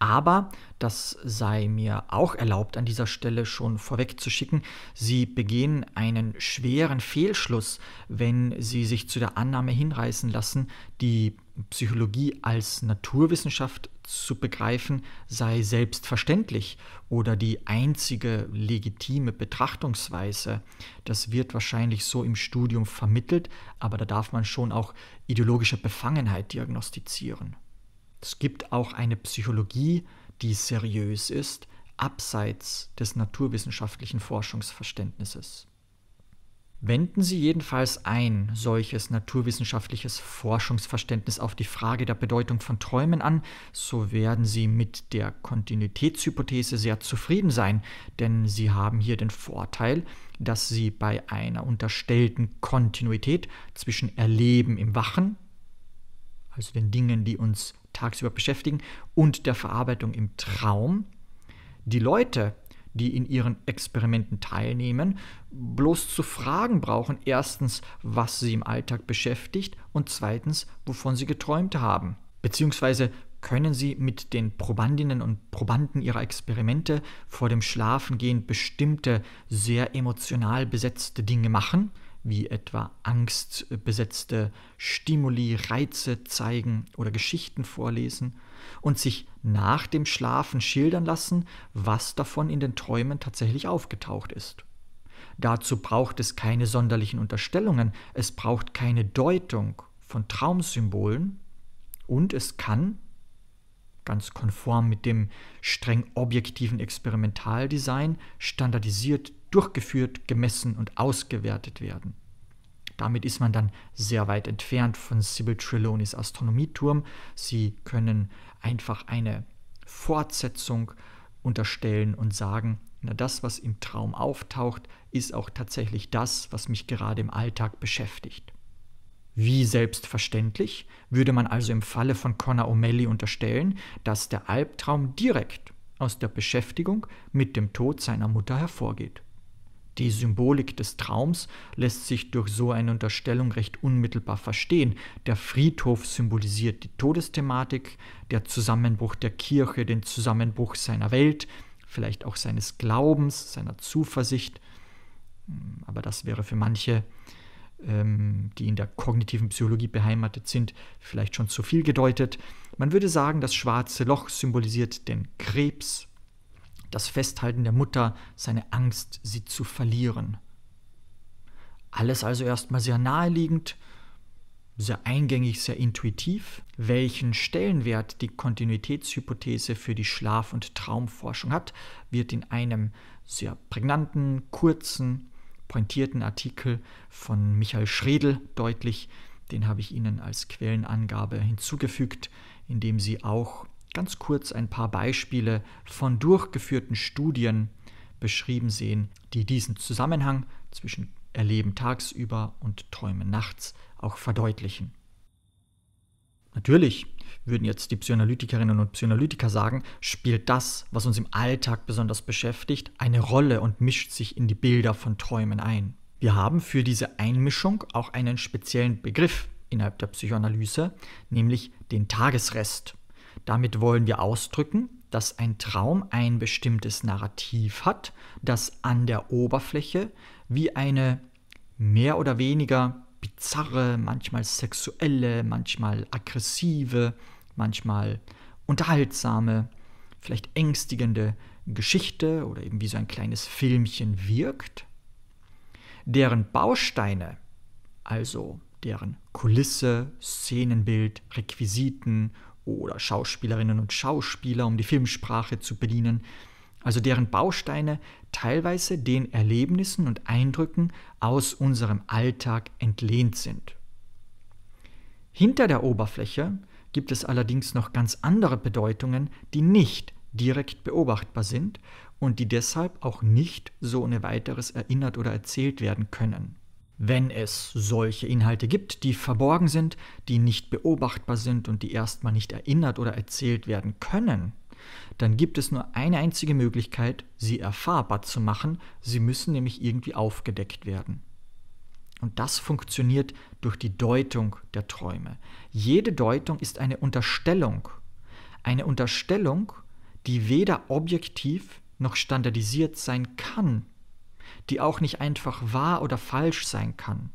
Aber, das sei mir auch erlaubt an dieser Stelle schon vorwegzuschicken, Sie begehen einen schweren Fehlschluss, wenn Sie sich zu der Annahme hinreißen lassen, die Psychologie als Naturwissenschaft zu begreifen sei selbstverständlich oder die einzige legitime Betrachtungsweise. Das wird wahrscheinlich so im Studium vermittelt, aber da darf man schon auch ideologische Befangenheit diagnostizieren. Es gibt auch eine Psychologie, die seriös ist, abseits des naturwissenschaftlichen Forschungsverständnisses. Wenden Sie jedenfalls ein solches naturwissenschaftliches Forschungsverständnis auf die Frage der Bedeutung von Träumen an, so werden Sie mit der Kontinuitätshypothese sehr zufrieden sein, denn Sie haben hier den Vorteil, dass Sie bei einer unterstellten Kontinuität zwischen Erleben im Wachen, also den Dingen, die uns tagsüber beschäftigen und der Verarbeitung im Traum. Die Leute, die in ihren Experimenten teilnehmen, bloß zu fragen brauchen, erstens, was sie im Alltag beschäftigt und zweitens, wovon sie geträumt haben. Beziehungsweise können sie mit den Probandinnen und Probanden ihrer Experimente vor dem Schlafengehen bestimmte, sehr emotional besetzte Dinge machen, wie etwa angstbesetzte Stimuli, Reize zeigen oder Geschichten vorlesen und sich nach dem Schlafen schildern lassen, was davon in den Träumen tatsächlich aufgetaucht ist. Dazu braucht es keine sonderlichen Unterstellungen, es braucht keine Deutung von Traumsymbolen und es kann, ganz konform mit dem streng objektiven Experimentaldesign, standardisiert durchgeführt, gemessen und ausgewertet werden. Damit ist man dann sehr weit entfernt von Sybil Trelawneys Astronomieturm. Sie können einfach eine Fortsetzung unterstellen und sagen, na das, was im Traum auftaucht, ist auch tatsächlich das, was mich gerade im Alltag beschäftigt. Wie selbstverständlich würde man also im Falle von Conor O'Malley unterstellen, dass der Albtraum direkt aus der Beschäftigung mit dem Tod seiner Mutter hervorgeht. Die Symbolik des Traums lässt sich durch so eine Unterstellung recht unmittelbar verstehen. Der Friedhof symbolisiert die Todesthematik, der Zusammenbruch der Kirche, den Zusammenbruch seiner Welt, vielleicht auch seines Glaubens, seiner Zuversicht. Hm, aber das wäre für manche, ähm, die in der kognitiven Psychologie beheimatet sind, vielleicht schon zu viel gedeutet. Man würde sagen, das schwarze Loch symbolisiert den Krebs das Festhalten der Mutter, seine Angst, sie zu verlieren. Alles also erstmal sehr naheliegend, sehr eingängig, sehr intuitiv, welchen Stellenwert die Kontinuitätshypothese für die Schlaf- und Traumforschung hat, wird in einem sehr prägnanten, kurzen, pointierten Artikel von Michael Schredel deutlich. Den habe ich Ihnen als Quellenangabe hinzugefügt, indem sie auch ganz kurz ein paar Beispiele von durchgeführten Studien beschrieben sehen, die diesen Zusammenhang zwischen Erleben tagsüber und Träumen nachts auch verdeutlichen. Natürlich würden jetzt die Psychoanalytikerinnen und Psychoanalytiker sagen, spielt das, was uns im Alltag besonders beschäftigt, eine Rolle und mischt sich in die Bilder von Träumen ein. Wir haben für diese Einmischung auch einen speziellen Begriff innerhalb der Psychoanalyse, nämlich den Tagesrest. Damit wollen wir ausdrücken, dass ein Traum ein bestimmtes Narrativ hat, das an der Oberfläche wie eine mehr oder weniger bizarre, manchmal sexuelle, manchmal aggressive, manchmal unterhaltsame, vielleicht ängstigende Geschichte oder eben wie so ein kleines Filmchen wirkt, deren Bausteine, also deren Kulisse, Szenenbild, Requisiten oder Schauspielerinnen und Schauspieler, um die Filmsprache zu bedienen, also deren Bausteine teilweise den Erlebnissen und Eindrücken aus unserem Alltag entlehnt sind. Hinter der Oberfläche gibt es allerdings noch ganz andere Bedeutungen, die nicht direkt beobachtbar sind und die deshalb auch nicht so ohne weiteres erinnert oder erzählt werden können wenn es solche Inhalte gibt, die verborgen sind, die nicht beobachtbar sind und die erstmal nicht erinnert oder erzählt werden können, dann gibt es nur eine einzige Möglichkeit, sie erfahrbar zu machen. Sie müssen nämlich irgendwie aufgedeckt werden. Und das funktioniert durch die Deutung der Träume. Jede Deutung ist eine Unterstellung. Eine Unterstellung, die weder objektiv noch standardisiert sein kann die auch nicht einfach wahr oder falsch sein kann.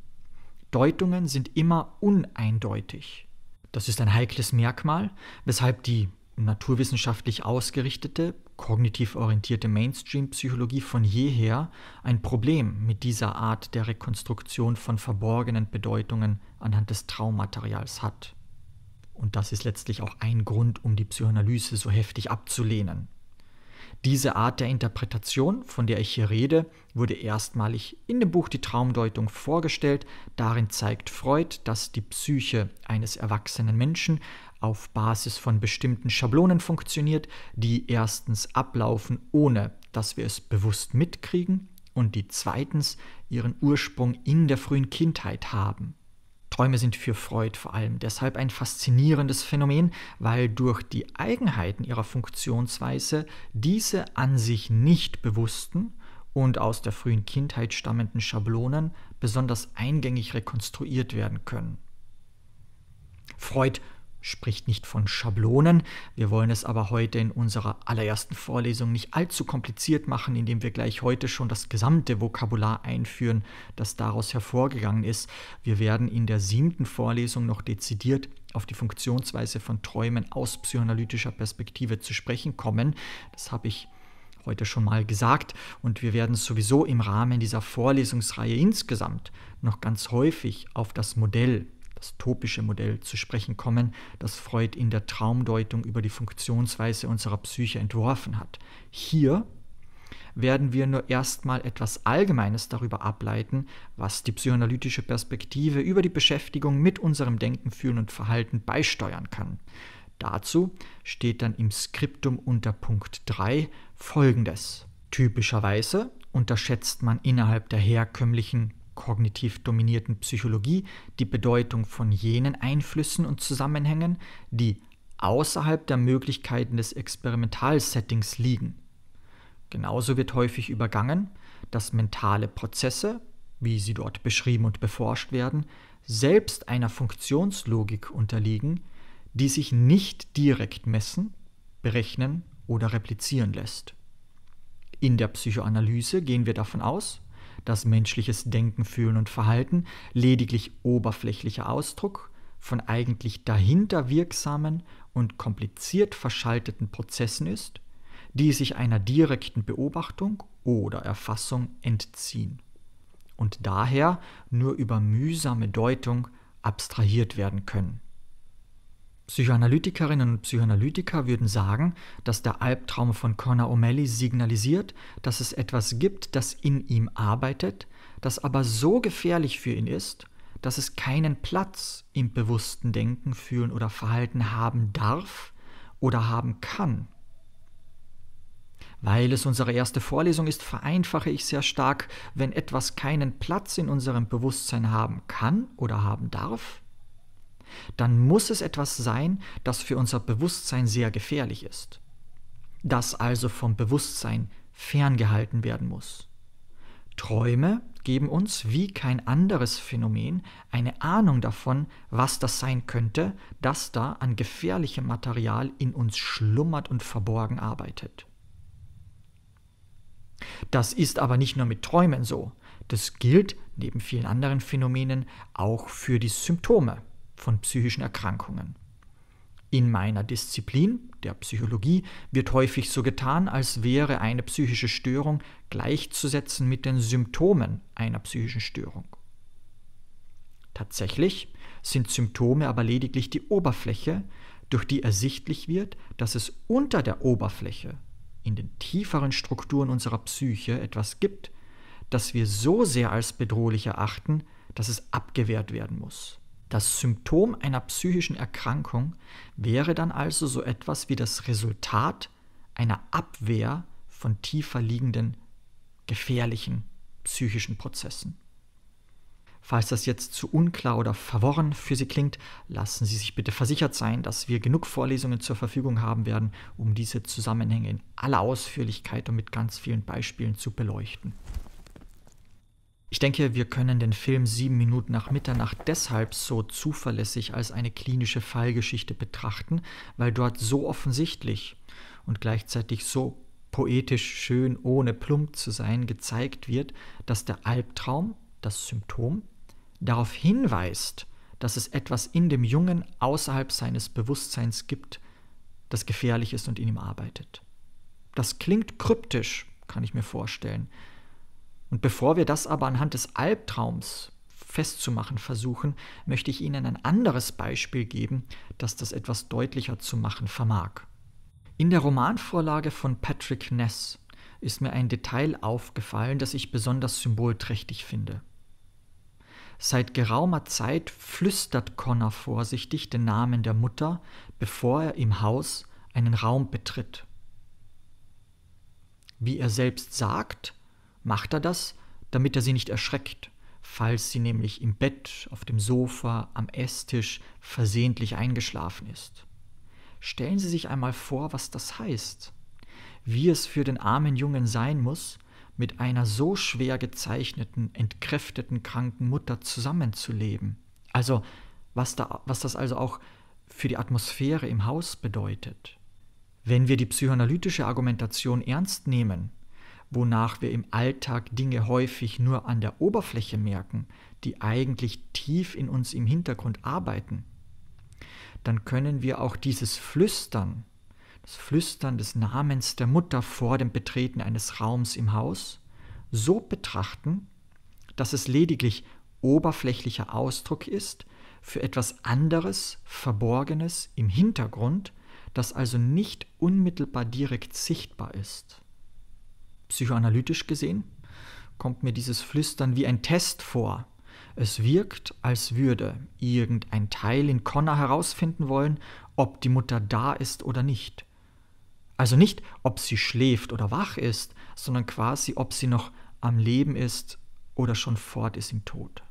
Deutungen sind immer uneindeutig. Das ist ein heikles Merkmal, weshalb die naturwissenschaftlich ausgerichtete, kognitiv orientierte Mainstream-Psychologie von jeher ein Problem mit dieser Art der Rekonstruktion von verborgenen Bedeutungen anhand des Traummaterials hat. Und das ist letztlich auch ein Grund, um die Psychoanalyse so heftig abzulehnen. Diese Art der Interpretation, von der ich hier rede, wurde erstmalig in dem Buch Die Traumdeutung vorgestellt. Darin zeigt Freud, dass die Psyche eines erwachsenen Menschen auf Basis von bestimmten Schablonen funktioniert, die erstens ablaufen, ohne dass wir es bewusst mitkriegen und die zweitens ihren Ursprung in der frühen Kindheit haben. Träume sind für Freud vor allem deshalb ein faszinierendes Phänomen, weil durch die Eigenheiten ihrer Funktionsweise diese an sich nicht bewussten und aus der frühen Kindheit stammenden Schablonen besonders eingängig rekonstruiert werden können. Freud spricht nicht von Schablonen. Wir wollen es aber heute in unserer allerersten Vorlesung nicht allzu kompliziert machen, indem wir gleich heute schon das gesamte Vokabular einführen, das daraus hervorgegangen ist. Wir werden in der siebten Vorlesung noch dezidiert auf die Funktionsweise von Träumen aus psychoanalytischer Perspektive zu sprechen kommen. Das habe ich heute schon mal gesagt und wir werden sowieso im Rahmen dieser Vorlesungsreihe insgesamt noch ganz häufig auf das Modell topische Modell zu sprechen kommen, das Freud in der Traumdeutung über die Funktionsweise unserer Psyche entworfen hat. Hier werden wir nur erstmal etwas Allgemeines darüber ableiten, was die psychoanalytische Perspektive über die Beschäftigung mit unserem Denken, Fühlen und Verhalten beisteuern kann. Dazu steht dann im Skriptum unter Punkt 3 folgendes. Typischerweise unterschätzt man innerhalb der herkömmlichen kognitiv dominierten Psychologie die Bedeutung von jenen Einflüssen und Zusammenhängen, die außerhalb der Möglichkeiten des Experimentalsettings liegen. Genauso wird häufig übergangen, dass mentale Prozesse, wie sie dort beschrieben und beforscht werden, selbst einer Funktionslogik unterliegen, die sich nicht direkt messen, berechnen oder replizieren lässt. In der Psychoanalyse gehen wir davon aus, dass menschliches Denken, Fühlen und Verhalten lediglich oberflächlicher Ausdruck von eigentlich dahinter wirksamen und kompliziert verschalteten Prozessen ist, die sich einer direkten Beobachtung oder Erfassung entziehen und daher nur über mühsame Deutung abstrahiert werden können. Psychoanalytikerinnen und Psychoanalytiker würden sagen, dass der Albtraum von Connor O'Malley signalisiert, dass es etwas gibt, das in ihm arbeitet, das aber so gefährlich für ihn ist, dass es keinen Platz im bewussten Denken, Fühlen oder Verhalten haben darf oder haben kann. Weil es unsere erste Vorlesung ist, vereinfache ich sehr stark, wenn etwas keinen Platz in unserem Bewusstsein haben kann oder haben darf, dann muss es etwas sein, das für unser Bewusstsein sehr gefährlich ist, das also vom Bewusstsein ferngehalten werden muss. Träume geben uns wie kein anderes Phänomen eine Ahnung davon, was das sein könnte, das da an gefährlichem Material in uns schlummert und verborgen arbeitet. Das ist aber nicht nur mit Träumen so, das gilt neben vielen anderen Phänomenen auch für die Symptome von psychischen Erkrankungen. In meiner Disziplin, der Psychologie, wird häufig so getan, als wäre eine psychische Störung gleichzusetzen mit den Symptomen einer psychischen Störung. Tatsächlich sind Symptome aber lediglich die Oberfläche, durch die ersichtlich wird, dass es unter der Oberfläche, in den tieferen Strukturen unserer Psyche etwas gibt, das wir so sehr als bedrohlich erachten, dass es abgewehrt werden muss. Das Symptom einer psychischen Erkrankung wäre dann also so etwas wie das Resultat einer Abwehr von tiefer liegenden, gefährlichen psychischen Prozessen. Falls das jetzt zu unklar oder verworren für Sie klingt, lassen Sie sich bitte versichert sein, dass wir genug Vorlesungen zur Verfügung haben werden, um diese Zusammenhänge in aller Ausführlichkeit und mit ganz vielen Beispielen zu beleuchten. Ich denke, wir können den Film Sieben Minuten nach Mitternacht deshalb so zuverlässig als eine klinische Fallgeschichte betrachten, weil dort so offensichtlich und gleichzeitig so poetisch schön, ohne plump zu sein, gezeigt wird, dass der Albtraum, das Symptom, darauf hinweist, dass es etwas in dem Jungen außerhalb seines Bewusstseins gibt, das gefährlich ist und in ihm arbeitet. Das klingt kryptisch, kann ich mir vorstellen. Und bevor wir das aber anhand des Albtraums festzumachen versuchen, möchte ich Ihnen ein anderes Beispiel geben, das das etwas deutlicher zu machen vermag. In der Romanvorlage von Patrick Ness ist mir ein Detail aufgefallen, das ich besonders symbolträchtig finde. Seit geraumer Zeit flüstert Connor vorsichtig den Namen der Mutter, bevor er im Haus einen Raum betritt. Wie er selbst sagt, macht er das, damit er sie nicht erschreckt, falls sie nämlich im Bett, auf dem Sofa, am Esstisch versehentlich eingeschlafen ist. Stellen Sie sich einmal vor, was das heißt, wie es für den armen Jungen sein muss, mit einer so schwer gezeichneten, entkräfteten, kranken Mutter zusammenzuleben. Also, was, da, was das also auch für die Atmosphäre im Haus bedeutet. Wenn wir die psychoanalytische Argumentation ernst nehmen, wonach wir im Alltag Dinge häufig nur an der Oberfläche merken, die eigentlich tief in uns im Hintergrund arbeiten, dann können wir auch dieses Flüstern, das Flüstern des Namens der Mutter vor dem Betreten eines Raums im Haus, so betrachten, dass es lediglich oberflächlicher Ausdruck ist für etwas anderes, Verborgenes im Hintergrund, das also nicht unmittelbar direkt sichtbar ist psychoanalytisch gesehen, kommt mir dieses Flüstern wie ein Test vor. Es wirkt, als würde irgendein Teil in Connor herausfinden wollen, ob die Mutter da ist oder nicht. Also nicht, ob sie schläft oder wach ist, sondern quasi, ob sie noch am Leben ist oder schon fort ist im Tod.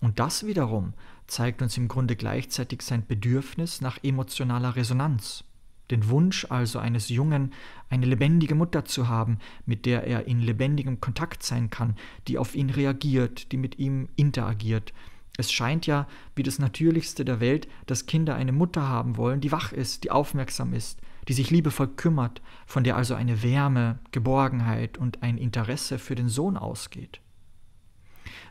Und das wiederum zeigt uns im Grunde gleichzeitig sein Bedürfnis nach emotionaler Resonanz. Den Wunsch also eines Jungen, eine lebendige Mutter zu haben, mit der er in lebendigem Kontakt sein kann, die auf ihn reagiert, die mit ihm interagiert. Es scheint ja wie das Natürlichste der Welt, dass Kinder eine Mutter haben wollen, die wach ist, die aufmerksam ist, die sich liebevoll kümmert, von der also eine Wärme, Geborgenheit und ein Interesse für den Sohn ausgeht.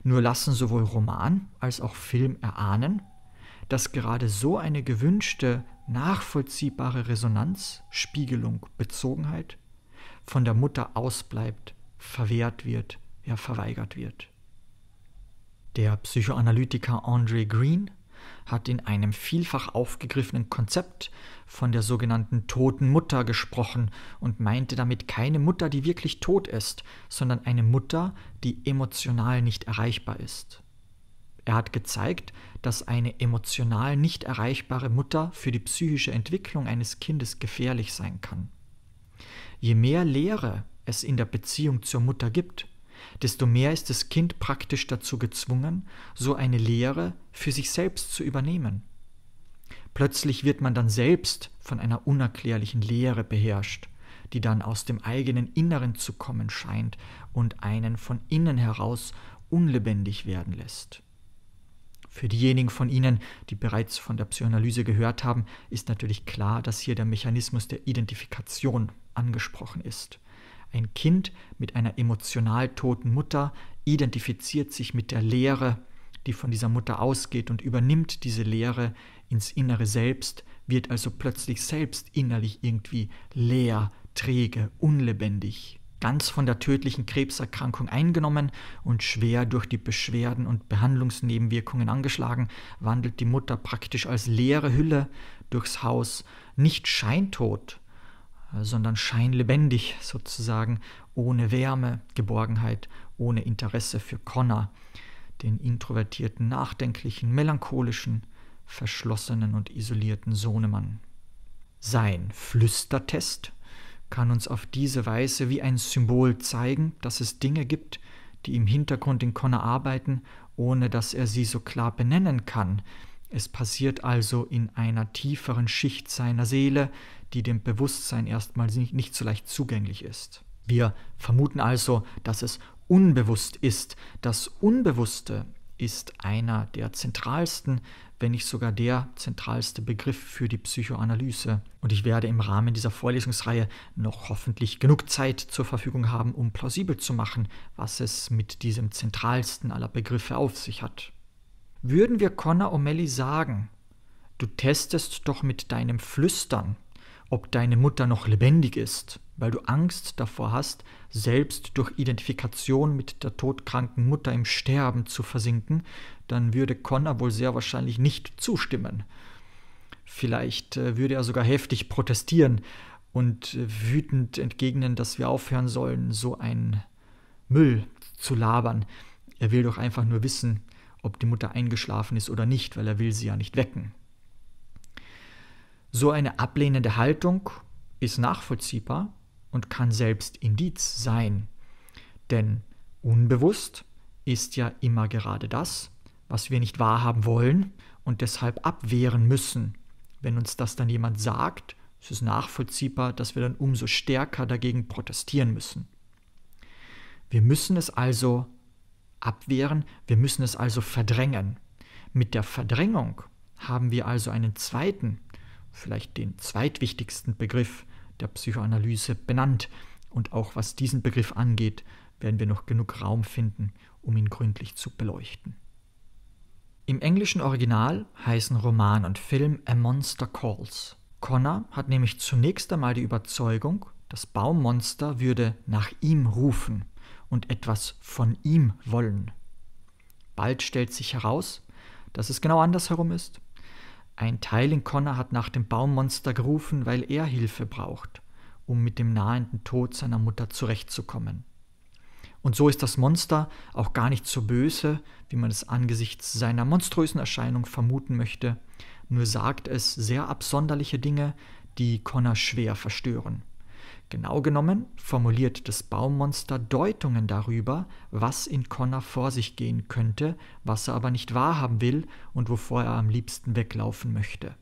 Nur lassen sowohl Roman als auch Film erahnen, dass gerade so eine gewünschte nachvollziehbare Resonanz, Spiegelung, Bezogenheit von der Mutter ausbleibt, verwehrt wird, ja verweigert wird. Der Psychoanalytiker Andre Green hat in einem vielfach aufgegriffenen Konzept von der sogenannten toten Mutter gesprochen und meinte damit keine Mutter, die wirklich tot ist, sondern eine Mutter, die emotional nicht erreichbar ist. Er hat gezeigt, dass eine emotional nicht erreichbare Mutter für die psychische Entwicklung eines Kindes gefährlich sein kann. Je mehr Lehre es in der Beziehung zur Mutter gibt, desto mehr ist das Kind praktisch dazu gezwungen, so eine Lehre für sich selbst zu übernehmen. Plötzlich wird man dann selbst von einer unerklärlichen Lehre beherrscht, die dann aus dem eigenen Inneren zu kommen scheint und einen von innen heraus unlebendig werden lässt. Für diejenigen von Ihnen, die bereits von der Psychoanalyse gehört haben, ist natürlich klar, dass hier der Mechanismus der Identifikation angesprochen ist. Ein Kind mit einer emotional toten Mutter identifiziert sich mit der Lehre, die von dieser Mutter ausgeht und übernimmt diese Lehre ins innere Selbst, wird also plötzlich selbst innerlich irgendwie leer, träge, unlebendig ganz von der tödlichen Krebserkrankung eingenommen und schwer durch die Beschwerden und Behandlungsnebenwirkungen angeschlagen, wandelt die Mutter praktisch als leere Hülle durchs Haus, nicht scheintot, sondern scheinlebendig sozusagen, ohne Wärme, Geborgenheit, ohne Interesse für Connor, den introvertierten, nachdenklichen, melancholischen, verschlossenen und isolierten Sohnemann. Sein Flüstertest kann uns auf diese Weise wie ein Symbol zeigen, dass es Dinge gibt, die im Hintergrund in Connor arbeiten, ohne dass er sie so klar benennen kann. Es passiert also in einer tieferen Schicht seiner Seele, die dem Bewusstsein erstmals nicht so leicht zugänglich ist. Wir vermuten also, dass es unbewusst ist. Das Unbewusste ist einer der zentralsten wenn nicht sogar der zentralste Begriff für die Psychoanalyse. Und ich werde im Rahmen dieser Vorlesungsreihe noch hoffentlich genug Zeit zur Verfügung haben, um plausibel zu machen, was es mit diesem zentralsten aller Begriffe auf sich hat. Würden wir Connor O'Malley sagen, du testest doch mit deinem Flüstern, ob deine Mutter noch lebendig ist, weil du Angst davor hast, selbst durch Identifikation mit der todkranken Mutter im Sterben zu versinken, dann würde Connor wohl sehr wahrscheinlich nicht zustimmen. Vielleicht äh, würde er sogar heftig protestieren und äh, wütend entgegnen, dass wir aufhören sollen, so ein Müll zu labern. Er will doch einfach nur wissen, ob die Mutter eingeschlafen ist oder nicht, weil er will sie ja nicht wecken. So eine ablehnende Haltung ist nachvollziehbar, und kann selbst Indiz sein. Denn unbewusst ist ja immer gerade das, was wir nicht wahrhaben wollen und deshalb abwehren müssen. Wenn uns das dann jemand sagt, ist es nachvollziehbar, dass wir dann umso stärker dagegen protestieren müssen. Wir müssen es also abwehren, wir müssen es also verdrängen. Mit der Verdrängung haben wir also einen zweiten, vielleicht den zweitwichtigsten Begriff der Psychoanalyse benannt. Und auch was diesen Begriff angeht, werden wir noch genug Raum finden, um ihn gründlich zu beleuchten. Im englischen Original heißen Roman und Film A Monster Calls. Connor hat nämlich zunächst einmal die Überzeugung, das Baummonster würde nach ihm rufen und etwas von ihm wollen. Bald stellt sich heraus, dass es genau andersherum ist. Ein Teil in Connor hat nach dem Baummonster gerufen, weil er Hilfe braucht, um mit dem nahenden Tod seiner Mutter zurechtzukommen. Und so ist das Monster auch gar nicht so böse, wie man es angesichts seiner monströsen Erscheinung vermuten möchte, nur sagt es sehr absonderliche Dinge, die Connor schwer verstören. Genau genommen formuliert das Baummonster Deutungen darüber, was in Connor vor sich gehen könnte, was er aber nicht wahrhaben will und wovor er am liebsten weglaufen möchte.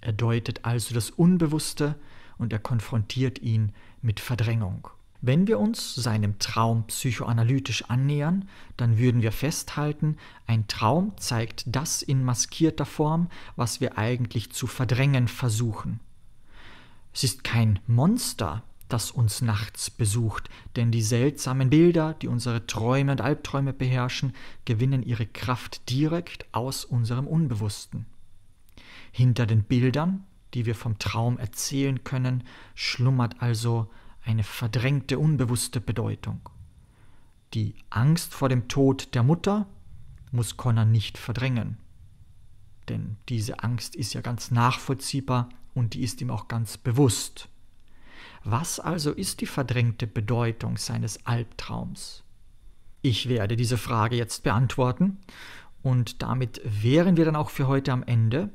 Er deutet also das Unbewusste und er konfrontiert ihn mit Verdrängung. Wenn wir uns seinem Traum psychoanalytisch annähern, dann würden wir festhalten, ein Traum zeigt das in maskierter Form, was wir eigentlich zu verdrängen versuchen. Es ist kein Monster, das uns nachts besucht, denn die seltsamen Bilder, die unsere Träume und Albträume beherrschen, gewinnen ihre Kraft direkt aus unserem Unbewussten. Hinter den Bildern, die wir vom Traum erzählen können, schlummert also eine verdrängte, unbewusste Bedeutung. Die Angst vor dem Tod der Mutter muss Connor nicht verdrängen, denn diese Angst ist ja ganz nachvollziehbar und die ist ihm auch ganz bewusst. Was also ist die verdrängte Bedeutung seines Albtraums? Ich werde diese Frage jetzt beantworten und damit wären wir dann auch für heute am Ende,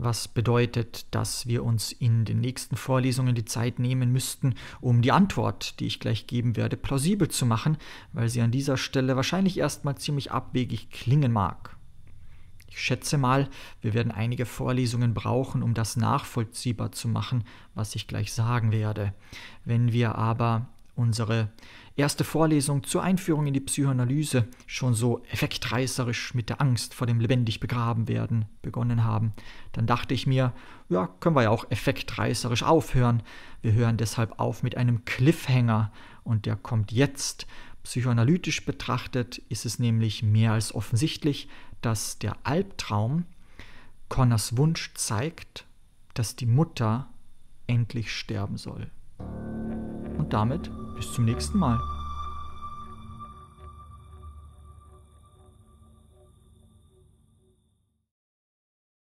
was bedeutet, dass wir uns in den nächsten Vorlesungen die Zeit nehmen müssten, um die Antwort, die ich gleich geben werde, plausibel zu machen, weil sie an dieser Stelle wahrscheinlich erstmal ziemlich abwegig klingen mag. Ich schätze mal, wir werden einige Vorlesungen brauchen, um das nachvollziehbar zu machen, was ich gleich sagen werde. Wenn wir aber unsere erste Vorlesung zur Einführung in die Psychoanalyse schon so effektreißerisch mit der Angst vor dem lebendig begraben werden begonnen haben, dann dachte ich mir, ja, können wir ja auch effektreißerisch aufhören. Wir hören deshalb auf mit einem Cliffhanger und der kommt jetzt. Psychoanalytisch betrachtet ist es nämlich mehr als offensichtlich, dass der Albtraum Connors Wunsch zeigt, dass die Mutter endlich sterben soll. Und damit bis zum nächsten Mal.